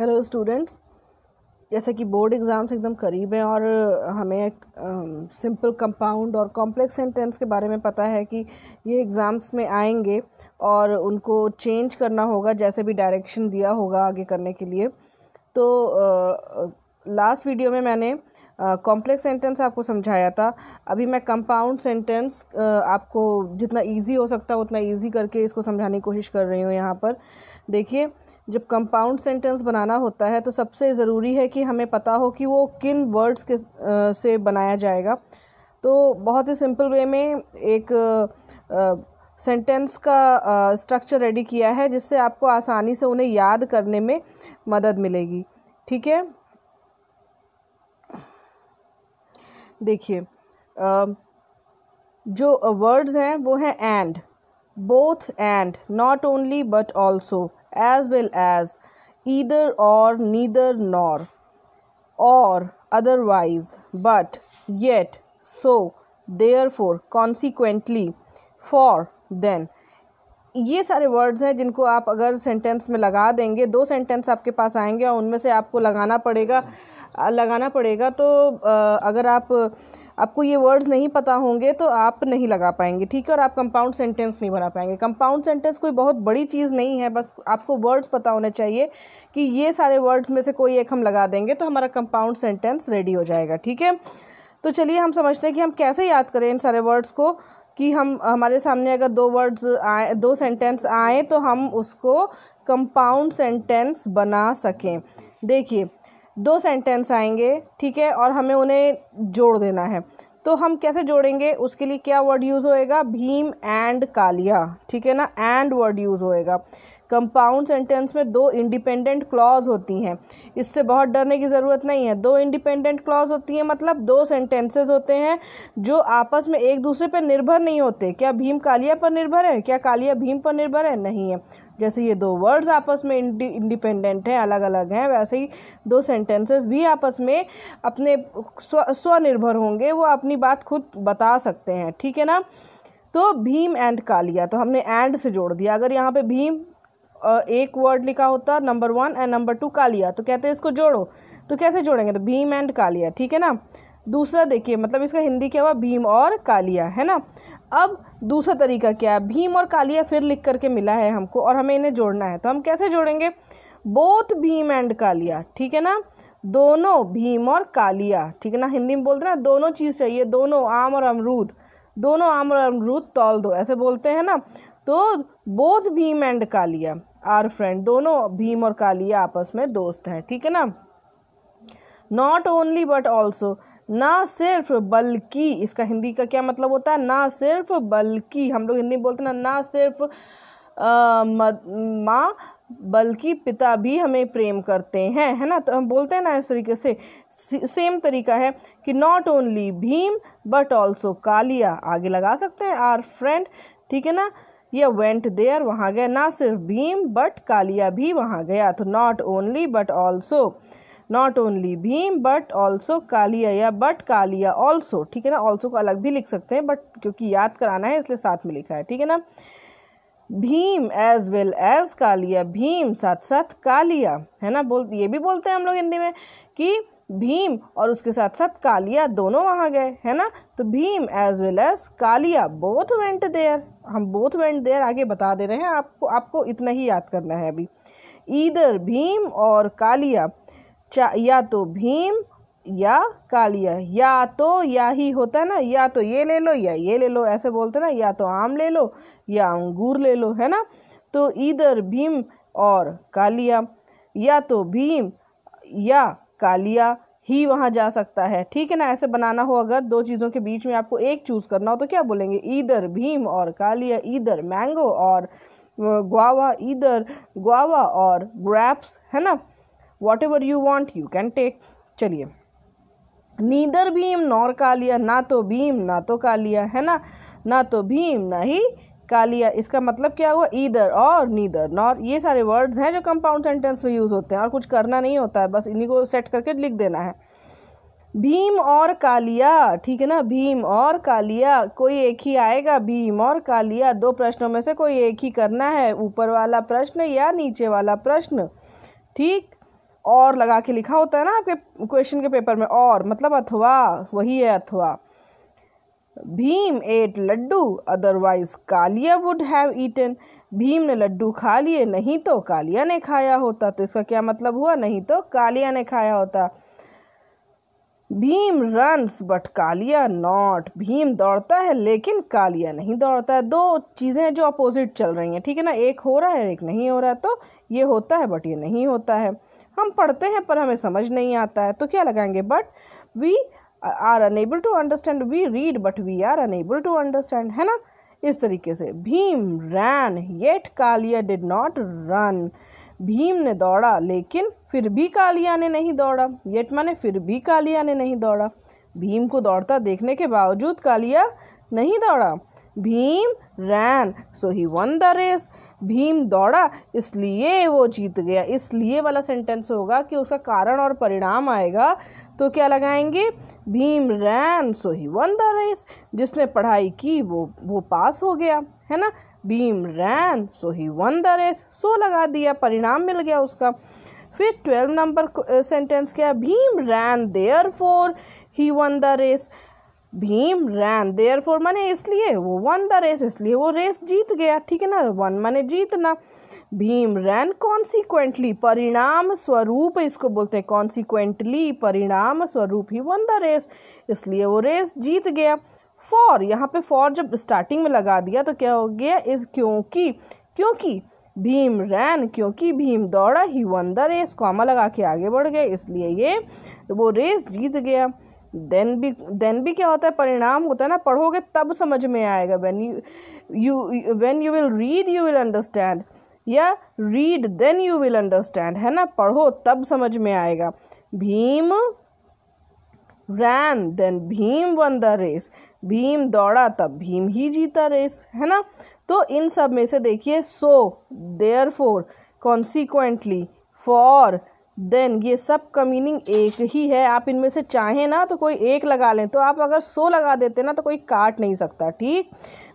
hello students जैसे कि board exams एकदम करीब हैं और हमें एक सिंपल um, कंपाउंड और कॉम्प्लेक्स सेंटेंस के बारे में पता है कि ये एग्ज़ाम्स में आएंगे और उनको चेंज करना होगा जैसे भी डायरेक्शन दिया होगा आगे करने के लिए तो लास्ट uh, वीडियो में मैंने कॉम्प्लेक्स uh, सेंटेंस आपको समझाया था अभी मैं कंपाउंड सेंटेंस uh, आपको जितना इजी हो सकता है उतना इजी करके इसको समझाने की कोशिश कर रही हूँ यहाँ पर देखिए जब कंपाउंड सेंटेंस बनाना होता है तो सबसे ज़रूरी है कि हमें पता हो कि वो किन वर्ड्स के आ, से बनाया जाएगा तो बहुत ही सिंपल वे में एक सेंटेंस का स्ट्रक्चर रेडी किया है जिससे आपको आसानी से उन्हें याद करने में मदद मिलेगी ठीक है देखिए जो वर्ड्स हैं वो हैं and both and not only but also as well as either or neither nor or otherwise but yet so therefore consequently for then ये सारे वर्ड्स हैं जिनको आप अगर सेंटेंस में लगा देंगे दो सेंटेंस आपके पास आएंगे और उनमें से आपको लगाना पड़ेगा लगाना पड़ेगा तो अगर आप आ, आपको ये वर्ड्स नहीं पता होंगे तो आप नहीं लगा पाएंगे ठीक है और आप कंपाउंड सेंटेंस नहीं बना पाएंगे कंपाउंड सेंटेंस कोई बहुत बड़ी चीज़ नहीं है बस आपको वर्ड्स पता होने चाहिए कि ये सारे वर्ड्स में से कोई एक हम लगा देंगे तो हमारा कंपाउंड सेंटेंस रेडी हो जाएगा ठीक है तो चलिए हम समझते हैं कि हम कैसे याद करें इन सारे वर्ड्स को कि हम हमारे सामने अगर दो वर्ड्स आए दो सेंटेंस आए तो हम उसको कंपाउंड सेंटेंस बना सकें देखिए दो सेंटेंस आएंगे ठीक है और हमें उन्हें जोड़ देना है तो हम कैसे जोड़ेंगे उसके लिए क्या वर्ड यूज़ होएगा भीम एंड कालिया ठीक है ना एंड वर्ड यूज़ होएगा कंपाउंड सेंटेंस में दो इंडिपेंडेंट क्लॉज होती हैं इससे बहुत डरने की ज़रूरत नहीं है दो इंडिपेंडेंट क्लॉज होती हैं मतलब दो सेंटेंसेस होते हैं जो आपस में एक दूसरे पर निर्भर नहीं होते क्या भीम कालिया पर निर्भर है क्या कालिया भीम पर निर्भर है नहीं है जैसे ये दो वर्ड्स आपस में इंडिपेंडेंट हैं अलग अलग हैं वैसे ही दो सेंटेंसेस भी आपस में अपने स्वनिर्भर होंगे वो अपनी बात खुद बता सकते हैं ठीक है ना तो भीम एंड कालिया तो हमने एंड से जोड़ दिया अगर यहाँ पे भीम एक वर्ड लिखा होता number one and number two Kalia तो कहते हैं इसको जोड़ो तो कैसे जोड़ेंगे तो भीम एंड कालिया ठीक है ना दूसरा देखिए मतलब इसका हिंदी क्या हुआ भीम और कालिया है ना अब दूसरा तरीका क्या है भीम और कालिया फिर लिख करके मिला है हमको और हमें इन्हें जोड़ना है तो हम कैसे जोड़ेंगे बोथ भीम एंड कालिया ठीक है ना दोनों भीम और कालिया ठीक है ना हिंदी में बोलते हैं ना दोनों चीज़ चाहिए दोनों आम और अमरूद दोनों आम और अमरूद तौल दो ऐसे बोलते हैं ना तो both Bheem and Kalia are friend दोनों भीम और कालिया आपस में दोस्त हैं ठीक है ना नॉट ओनली बट ऑल्सो ना सिर्फ बल्कि इसका हिंदी का क्या मतलब होता है ना सिर्फ बल्कि हम लोग हिंदी बोलते ना ना सिर्फ माँ बल्कि पिता भी हमें प्रेम करते हैं है ना तो हम बोलते हैं ना इस तरीके से सेम तरीका है कि not only Bheem but also Kalia आगे लगा सकते हैं आर फ्रेंड ठीक है ना या वेंट देयर वहाँ गए ना सिर्फ भीम बट कालिया भी वहाँ गया तो not only but also not only Bheem but also Kalia या बट कालिया ऑल्सो ठीक है ना ऑल्सो को अलग भी लिख सकते हैं बट क्योंकि याद कराना है इसलिए साथ में लिखा है ठीक है ना Bheem as well as Kalia Bheem साथ साथ कालिया है ना बोल ये भी बोलते हैं हम लोग हिंदी में कि भीम और उसके साथ साथ कालिया दोनों वहाँ गए है ना तो Bheem as well as Kalia both went there हम बोथ वेंट देर आगे बता दे रहे हैं आपको आपको इतना ही याद करना है अभी ईदर भीम और कालिया या तो भीम या कालिया या तो या ही होता है ना या तो ये ले लो या ये ले लो ऐसे बोलते ना या तो आम ले लो या अंगूर ले लो है ना तो ईधर भीम और कालिया या तो भीम या कालिया ही वहाँ जा सकता है ठीक है ना ऐसे बनाना हो अगर दो चीज़ों के बीच में आपको एक चूज़ करना हो तो क्या बोलेंगे ईदर भीम और कालिया ईदर मैंगो और गुआवा ईदर गुआवा और ग्रैप्स है ना whatever you want you can take चलिए नीदर भीम नॉर कालिया ना तो भीम ना तो कालिया है ना ना तो भीम ना ही कालिया इसका मतलब क्या हुआ ईदर और नीदर नॉर ये सारे वर्ड्स हैं जो कंपाउंड सेंटेंस में यूज़ होते हैं और कुछ करना नहीं होता है बस इन्हीं को सेट करके लिख देना है भीम और कालिया ठीक है ना भीम और कालिया कोई एक ही आएगा भीम और कालिया दो प्रश्नों में से कोई एक ही करना है ऊपर वाला प्रश्न या नीचे वाला प्रश्न ठीक और लगा के लिखा होता है ना आपके क्वेश्चन के पेपर में और मतलब अथवा वही है अथवा Bheem ate laddu otherwise Kalia would have eaten Bheem ने लड्डू खा लिए नहीं तो कालिया ने खाया होता तो इसका क्या मतलब हुआ नहीं तो कालिया ने खाया होता Bheem runs but Kaliya not Bheem दौड़ता है लेकिन कालिया नहीं दौड़ता है दो चीज़ें हैं जो अपोजिट चल रही हैं ठीक है ना एक हो रहा है एक नहीं हो रहा है तो ये होता है बट ये नहीं होता है हम पढ़ते हैं पर हमें समझ नहीं आता है तो क्या लगाएंगे but we are unable to understand we read but we are unable to understand है ना इस तरीके से Bheem ran yet Kaliya did not run Bheem ने दौड़ा लेकिन फिर भी कालिया ने नहीं दौड़ा येट माने फिर भी कालिया ने नहीं दौड़ा भीम को दौड़ता देखने के बावजूद कालिया नहीं दौड़ा Bheem ran so he won the race Bheem दौड़ा इसलिए वो जीत गया इसलिए वाला सेंटेंस होगा कि उसका कारण और परिणाम आएगा तो क्या लगाएंगे Bheem ran so he won the race जिसने पढ़ाई की वो वो पास हो गया है ना Bheem ran so he won the race so लगा दिया परिणाम मिल गया उसका फिर ट्वेल्व नंबर सेंटेंस क्या Bheem ran therefore he won the race Bheem ran therefore माने इसलिए वो वन द रेस इसलिए वो रेस जीत गया ठीक है ना वन माने जीतना भीम रैन कॉन्सिक्वेंटली परिणाम स्वरूप इसको बोलते हैं कॉन्सिक्वेंटली परिणाम स्वरूप ही वन द रेस इसलिए वो रेस जीत गया फॉर यहाँ पे फॉर जब स्टार्टिंग में लगा दिया तो क्या हो गया इस क्योंकि क्योंकि भीम रैन क्योंकि भीम दौड़ा he won the race comma लगा के आगे बढ़ गए इसलिए ये वो रेस जीत गया देन भी देन भी क्या होता है परिणाम होता है ना पढ़ोगे तब समझ में आएगा when you you when you will read you will understand या read then you will understand है ना पढ़ो तब समझ में आएगा Bheem ran then Bheem won the race Bheem दौड़ा तब भीम ही जीता रेस है ना तो इन सब में से देखिए so therefore consequently for then ये सब का मीनिंग एक ही है आप इनमें से चाहें ना तो कोई एक लगा लें तो आप अगर सो लगा देते ना तो कोई काट नहीं सकता ठीक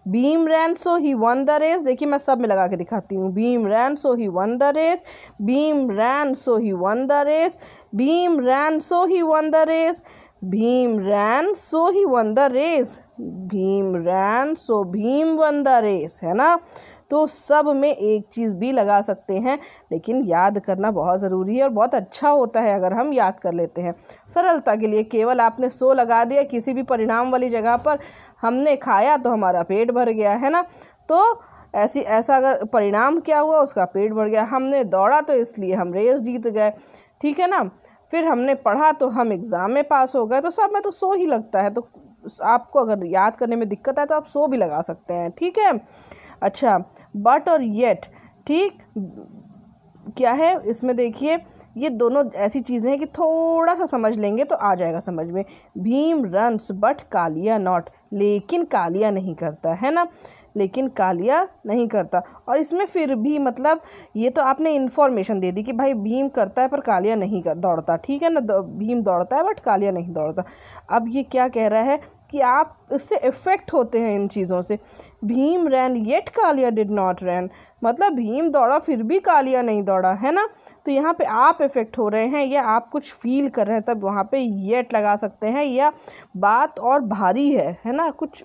Bheem ran so he won the race देखिए मैं सब में लगा के दिखाती हूँ Bheem ran so he won the race Bheem ran so he won the race Bheem ran so he won the race Bheem ran so he won the race Bheem ran so Bheem won the race है ना तो सब में एक चीज़ भी लगा सकते हैं लेकिन याद करना बहुत ज़रूरी है और बहुत अच्छा होता है अगर हम याद कर लेते हैं सरलता के लिए केवल आपने सो लगा दिया किसी भी परिणाम वाली जगह पर हमने खाया तो हमारा पेट भर गया है ना तो ऐसी ऐसा अगर परिणाम क्या हुआ उसका पेट भर गया हमने दौड़ा तो इसलिए हम रेस जीत गए ठीक है ना फिर हमने पढ़ा तो हम एग्ज़ाम में पास हो गए तो सब में तो सो ही लगता है तो आपको अगर याद करने में दिक्कत आए तो आप सो भी लगा सकते हैं ठीक है अच्छा बट और येट ठीक क्या है इसमें देखिए ये दोनों ऐसी चीज़ें हैं कि थोड़ा सा समझ लेंगे तो आ जाएगा समझ में Bheem runs but Kaliya not लेकिन कालिया नहीं करता है ना लेकिन कालिया नहीं करता और इसमें फिर भी मतलब ये तो आपने इन्फॉर्मेशन दे दी कि भाई भीम करता है पर कालिया नहीं कर दौड़ता ठीक है ना भीम दौड़ता है बट कालिया नहीं दौड़ता अब ये क्या कह रहा है कि आप उससे इफ़ेक्ट होते हैं इन चीज़ों से Bheem ran yet Kaliya did not ran मतलब भीम दौड़ा फिर भी कालिया नहीं दौड़ा है ना तो यहाँ पे आप इफ़ेक्ट हो रहे हैं या आप कुछ फील कर रहे हैं तब वहाँ पे येट लगा सकते हैं या बात और भारी है है ना कुछ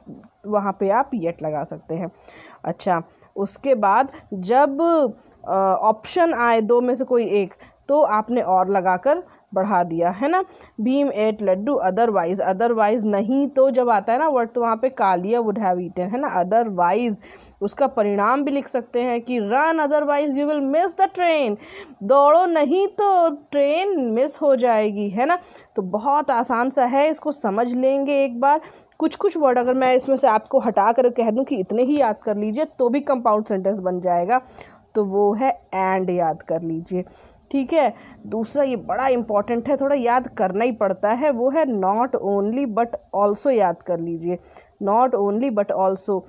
वहाँ पे आप येट लगा सकते हैं अच्छा उसके बाद जब ऑप्शन आए दो में से कोई एक तो आपने और लगाकर बढ़ा दिया है ना Bheem ate laddu otherwise otherwise नहीं तो जब आता है ना वर्ड तो वहाँ पे कालिया वुड हैव ईटन है ना अदरवाइज उसका परिणाम भी लिख सकते हैं कि run otherwise you will miss the train दौड़ो नहीं तो ट्रेन मिस हो जाएगी है ना तो बहुत आसान सा है इसको समझ लेंगे एक बार कुछ कुछ वर्ड अगर मैं इसमें से आपको हटा कर कह दूं कि इतने ही याद कर लीजिए तो भी कंपाउंड सेंटेंस बन जाएगा तो वो है एंड याद कर लीजिए ठीक है दूसरा ये बड़ा इम्पॉर्टेंट है थोड़ा याद करना ही पड़ता है वो है नॉट ओनली बट ऑल्सो याद कर लीजिए not only but also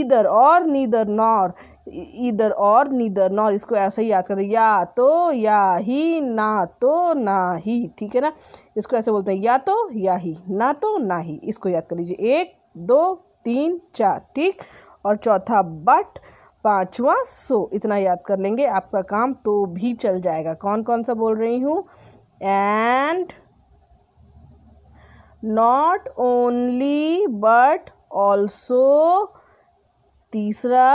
either और नीदर नॉर इधर और नीदर नॉर इसको ऐसे ही याद करते हैं या तो या ही ना तो ना ही ठीक है ना इसको ऐसे बोलते हैं या तो या ही ना तो ना ही इसको याद कर लीजिए एक दो तीन चार ठीक और चौथा बट पाँचवा सो इतना याद कर लेंगे आपका काम तो भी चल जाएगा कौन कौन सा बोल रही हूँ and not only but also तीसरा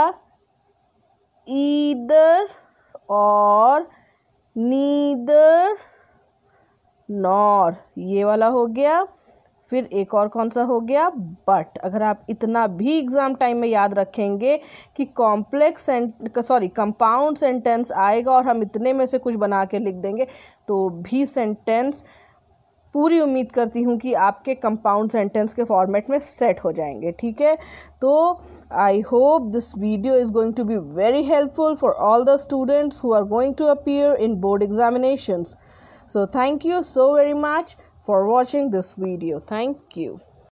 ईदर और नीदर नॉर ये वाला हो गया फिर एक और कौन सा हो गया बट अगर आप इतना भी एग्ज़ाम टाइम में याद रखेंगे कि कॉम्प्लेक्स सॉरी कंपाउंड सेंटेंस आएगा और हम इतने में से कुछ बना के लिख देंगे तो भी सेंटेंस पूरी उम्मीद करती हूँ कि आपके कंपाउंड सेंटेंस के फॉर्मेट में सेट हो जाएंगे ठीक है तो I hope this video is going to be very helpful for all the students who are going to appear in board examinations so thank you so very much for watching this video thank you